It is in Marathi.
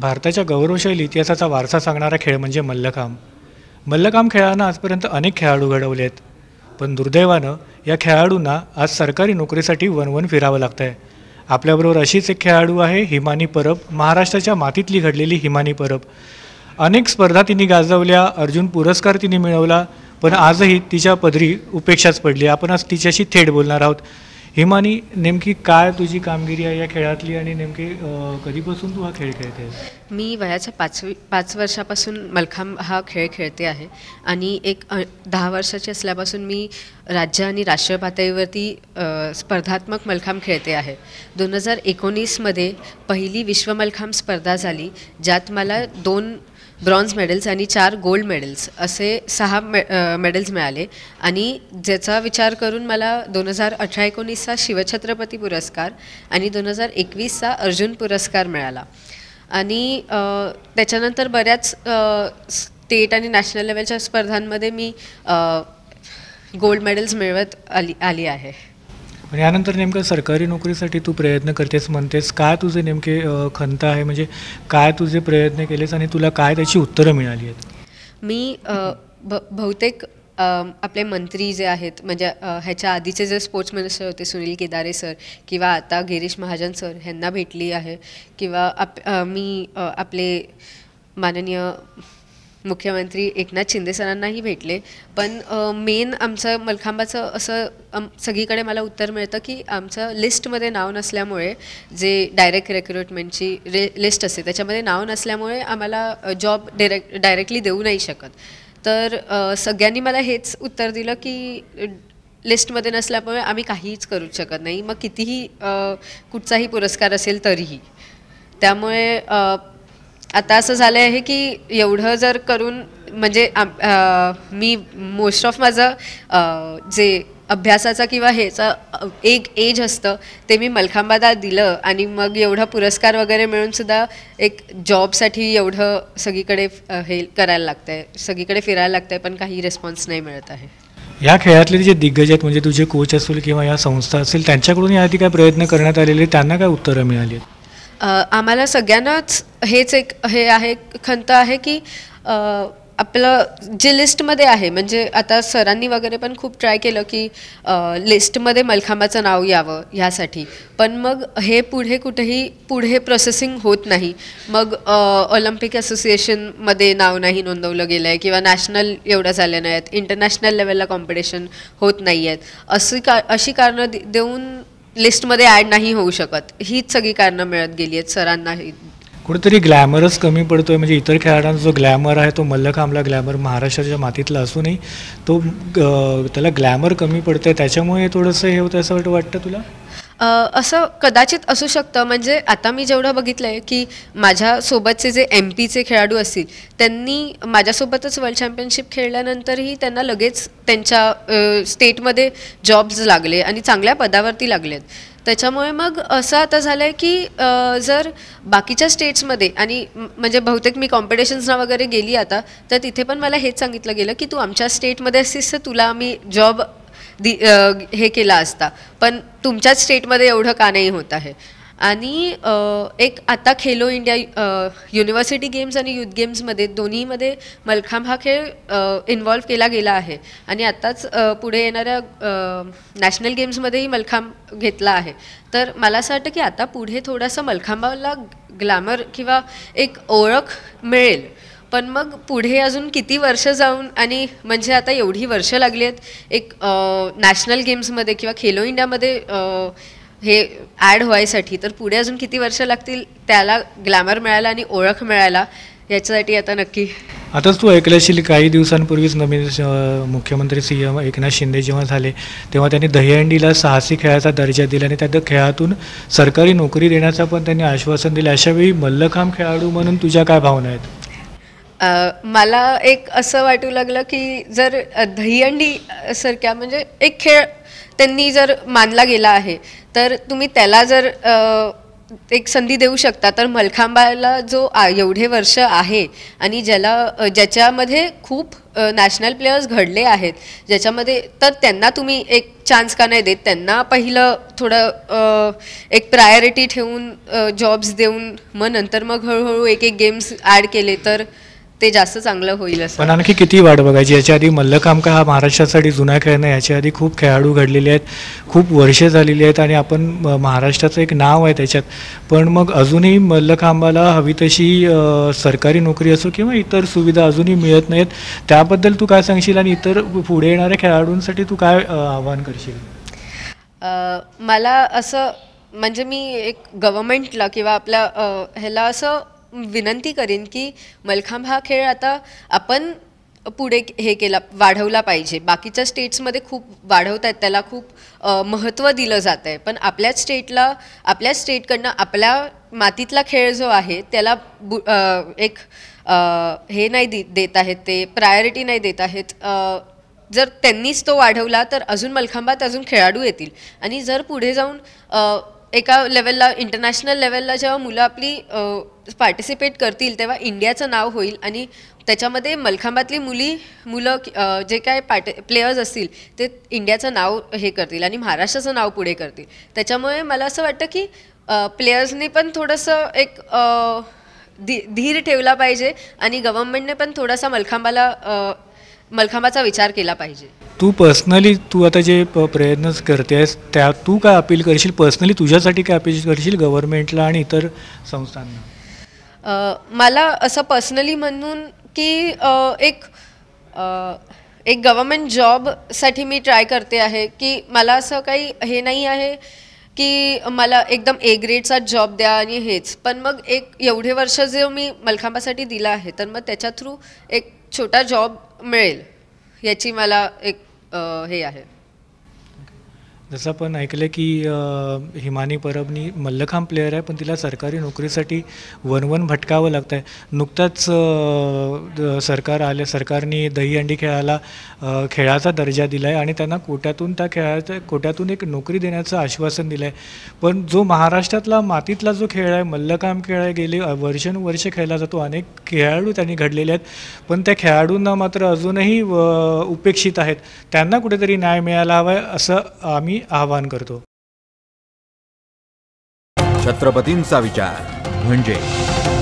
भारताच्या गौरवशाली इतिहासाचा वारसा सांगणारा खेळ म्हणजे मल्लकाम मल्लकाम खेळानं आजपर्यंत अनेक खेळाडू घडवले आहेत पण दुर्दैवानं या खेळाडूंना आज सरकारी नोकरीसाठी वन फिरावं लागतं आहे आपल्याबरोबर अशीच एक खेळाडू आहे हिमानी परब महाराष्ट्राच्या मातीतली घडलेली हिमानी परब अनेक स्पर्धा तिने गाजवल्या अर्जुन पुरस्कार तिने मिळवला पण आजही तिच्या पदरी उपेक्षाच पडली आपण आज तिच्याशी थेट बोलणार आहोत हिमानी नेमकी काय तुझी कामगिरी आहे या खेळातली आणि नेमकी कधीपासून तू हा खेळ खेळते मी वयाच्या पाचवी पाच वर्षापासून मलखांब हा खेळ खेळते आहे आणि एक दहा वर्षाची असल्यापासून मी राज्य आणि राष्ट्रीय पातळीवरती स्पर्धात्मक मलखांब खेळते आहे दोन हजार एकोणीसमध्ये पहिली विश्व स्पर्धा झाली ज्यात मला दोन ब्रॉन्झ मेडल्स आणि चार गोल्ड मेडल्स असे सहा मे मेडल्स मिळाले आणि ज्याचा विचार करून मला दोन हजार अठरा एकोणीसचा शिवछत्रपती पुरस्कार आणि दोन हजार एकवीसचा अर्जुन पुरस्कार मिळाला आणि त्याच्यानंतर बऱ्याच स्टेट आणि नॅशनल लेवलच्या स्पर्धांमध्ये मी गोल्ड मेडल्स मिळवत आली आली आहे यानंतर नेमकं सरकारी नोकरीसाठी तू प्रयत्न करतेस म्हणतेस काय तुझे नेमके खंत आहे म्हणजे काय तुझे प्रयत्न केलेस आणि तुला काय त्याची उत्तरं मिळाली आहेत मी भ बहुतेक आपले मंत्री जे आहेत म्हणजे ह्याच्या आधीचे जे स्पोर्ट्स मिनिस्टर होते सुनील केदारे सर किंवा आता गिरीश महाजन सर ह्यांना भेटली आहे किंवा आप मी आपले माननीय मुख्यमंत्री एकनाथ शिंदे सरांनाही भेटले पण मेन आमचं मलखांबाचं असं सगळीकडे मला उत्तर मिळतं की आमचं लिस्टमध्ये नाव नसल्यामुळे जे डायरेक्ट रेक्रुटमेंटची रे लिस्ट असते त्याच्यामध्ये नाव नसल्यामुळे आम्हाला जॉब डायरेक्ट डायरेक्टली देऊ नाही शकत तर सगळ्यांनी मला हेच उत्तर दिलं की लिस्टमध्ये नसल्यामुळे आम्ही काहीच करू शकत नाही मग कितीही कुठचाही पुरस्कार असेल तरीही त्यामुळे आता असं झालं आहे की एवढं जर करून म्हणजे मी मोस्ट ऑफ माझं जे अभ्यासाचा किंवा ह्याचा एक एज असतं ते मी मलखांबादा दिलं आणि मग एवढा पुरस्कार वगैरे मिळून सुद्धा एक जॉबसाठी एवढं सगळीकडे हे करायला लागत आहे सगळीकडे फिरायला लागत आहे पण काही रिस्पॉन्स नाही मिळत आहे या खेळातले जे दिग्गज आहेत म्हणजे तुझे कोच असतील किंवा या संस्था असतील त्यांच्याकडून याआधी काय प्रयत्न करण्यात आलेले त्यांना काय उत्तरं मिळाली आहेत आम्हाला सगळ्यांनाच हेच एक हे आहे खंत आहे की आपलं जे लिस्टमध्ये आहे म्हणजे आता सरांनी वगैरे पण खूप ट्राय केलं की लिस्टमध्ये मलखांबाचं नाव यावं ह्यासाठी पण मग हे पुढे कुठेही पुढे प्रोसेसिंग होत नाही मग ऑलिम्पिक असोसिएशनमध्ये नाव नाही नोंदवलं गेलं आहे किंवा नॅशनल एवढं झाले नाही आहेत इंटरनॅशनल लेवलला कॉम्पिटिशन होत नाही आहेत अशी का अशी कारणं देऊन लिस्टमध्ये ॲड नाही होऊ शकत हीच सगळी कारणं मिळत गेली आहेत सरांनाही कुठेतरी ग्लॅमरच कमी पडतोय म्हणजे इतर खेळाडूंचा जो ग्लॅमर आहे तो मल्लखांबला ग्लॅमर महाराष्ट्राच्या मातीतला असूनही तो त्याला ग्लॅमर कमी पडतोय त्याच्यामुळे थोडंसं हे होतं असं वाटतं तुला असं कदाचित असू शकतं म्हणजे आता मी जेवढं बघितलं आहे की माझ्यासोबतचे जे एम पीचे खेळाडू असतील त्यांनी माझ्यासोबतच वर्ल्ड चॅम्पियनशिप खेळल्यानंतरही त्यांना लगेच त्यांच्या स्टेटमध्ये जॉब्स लागले आणि चांगल्या पदावरती लागलेत त्याच्यामुळे मग असं आता झालं आहे की जर बाकीच्या स्टेट्समध्ये आणि म्हणजे बहुतेक मी कॉम्पिटिशन्सना वगैरे गेली आता तर तिथे पण मला हेच सांगितलं गेलं की तू आमच्या स्टेटमध्ये असतीस तर तुला आम्ही जॉब हे केला असता पण तुमच्याच स्टेटमध्ये एवढं का नाही होत आहे आणि एक आता खेलो इंडिया युनिव्हर्सिटी गेम्स आणि युथ गेम्समध्ये दोन्हीमध्ये मलखांब हा खेळ इन्व्हॉल्व केला गेला आहे आणि आत्ताच पुढे येणाऱ्या नॅशनल गेम्समध्येही मलखांब घेतला आहे तर मला असं वाटतं की आता पुढे थोडासा मलखांबाला ग्लॅमर किंवा एक ओळख मिळेल पण मग पुढे अजून किती वर्ष जाऊन आणि म्हणजे आता एवढी वर्ष लागली आहेत एक नॅशनल गेम्समध्ये किंवा खेलो इंडियामध्ये हे ॲड व्हायसाठी तर पुढे अजून किती वर्ष लागतील त्याला ग्लॅमर मिळायला आणि ओळख मिळायला याच्यासाठी आता नक्की आताच तू ऐकल्याशील काही दिवसांपूर्वीच नवीन मुख्यमंत्री सी एम एकनाथ शिंदे जेव्हा झाले तेव्हा त्यांनी दहीहंडीला साहसी खेळाचा दर्जा दिला आणि त्या खेळातून सरकारी नोकरी देण्याचं पण त्यांनी आश्वासन दिलं अशावेळी मल्लखांब खेळाडू म्हणून तुझ्या काय भावना आहेत मला एक असं वाटू लागलं की जर दहीहंडी सारख्या म्हणजे एक खेळ त्यांनी जर मानला गेला आहे तर तुम्ही त्याला जर एक संधी देऊ शकता तर मलखांबाला जो एवढे वर्ष आहे आणि ज्याला ज्याच्यामध्ये खूप नॅशनल प्लेयर्स घडले आहेत ज्याच्यामध्ये तर त्यांना तुम्ही एक चान्स का नाही देत त्यांना पहिलं थोडं एक प्रायोरिटी ठेवून जॉब्स देऊन मग नंतर मग हळूहळू एक एक गेम्स ॲड केले तर ते जास्त चांगलं होईल असं पण आणखी किती वाट बघायची याच्या आधी का हा महाराष्ट्रासाठी जुना खेळ नाही याच्या आधी खूप खेळाडू घडलेले आहेत खूप वर्षे झालेली आहेत आणि आपण महाराष्ट्राचं एक नाव आहे त्याच्यात पण मग अजूनही मल्लखांबाला हवी तशी सरकारी नोकरी असो किंवा इतर सुविधा अजूनही मिळत नाहीत त्याबद्दल तू काय सांगशील आणि इतर पुढे येणाऱ्या खेळाडूंसाठी तू काय आवाहन करशील मला असं म्हणजे मी एक गव्हर्मेंटला किंवा आपल्या ह्याला असं विनंती करेन की मलखांब हा खेळ आता आपण पुढे हे केला वाढवला पाहिजे बाकीच्या स्टेट्समध्ये खूप वाढवत आहेत त्याला खूप महत्त्व दिलं जात आहे पण आपल्याच स्टेटला आपल्या स्टेटकडनं आपल्या मातीतला खेळ जो आहे त्याला बु एक हे नाही देत आहेत ते प्रायोरिटी नाही देत आहेत जर त्यांनीच तो वाढवला तर अजून मलखांबात अजून खेळाडू येतील आणि जर पुढे जाऊन एका लेवलला इंटरनॅशनल लेवलला जेव्हा मुलं आपली पार्टिसिपेट करतील तेव्हा इंडियाचं नाव होईल आणि त्याच्यामध्ये मलखांबातली मुली मुलं जे काय पार्ट प्लेयर्स असतील ते इंडियाचं नाव हे करतील आणि महाराष्ट्राचं नाव पुढे करतील त्याच्यामुळे मला असं वाटतं की प्लेयर्सने पण थोडंसं एक धी धीर ठेवला पाहिजे आणि गव्हर्नमेंटने पण थोडासा मलखांबाला मलखांबाचा विचार केला पाहिजे तू पर्सनली तू आता जे प प्रयत्न करते आहेस त्या तू काय अपील करशील पर्सनली तुझ्यासाठी काय अपील करशील गव्हर्नमेंटला आणि इतर संस्थांना मला असं पर्सनली म्हणून की एक एक गव्हर्मेंट जॉबसाठी मी ट्राय करते आहे की मला असं काही हे नाही आहे की मला एकदम ए ग्रेडचा जॉब द्या आणि हेच पण मग एक एवढे वर्ष जे मी मलखांबासाठी दिला आहे तर मग त्याच्या थ्रू एक छोटा जॉब मिळेल याची मला एक 呃，是啊，是。जसं आपण ऐकलं की हिमानी परबनी मल्लखांब प्लेअर आहे पण तिला सरकारी नोकरीसाठी वनवन भटकावं लागतं आहे नुकताच सरकार आले सरकारने दहीहंडी खेळाला खेळाचा दर्जा दिला आहे आणि त्यांना कोट्यातून त्या खेळाचा कोट्यातून एक नोकरी देण्याचं आश्वासन दिलं आहे पण जो महाराष्ट्रातला मातीतला जो खेळ आहे मल्लखांब खेळ आहे गेले वर्षानुवर्ष खेळला जातो अनेक खेळाडू त्यांनी घडलेले आहेत पण त्या खेळाडूंना मात्र अजूनही उपेक्षित आहेत त्यांना कुठेतरी न्याय मिळायला हवा आहे असं आम्ही आवाहन करतो छत्रपतींचा विचार म्हणजे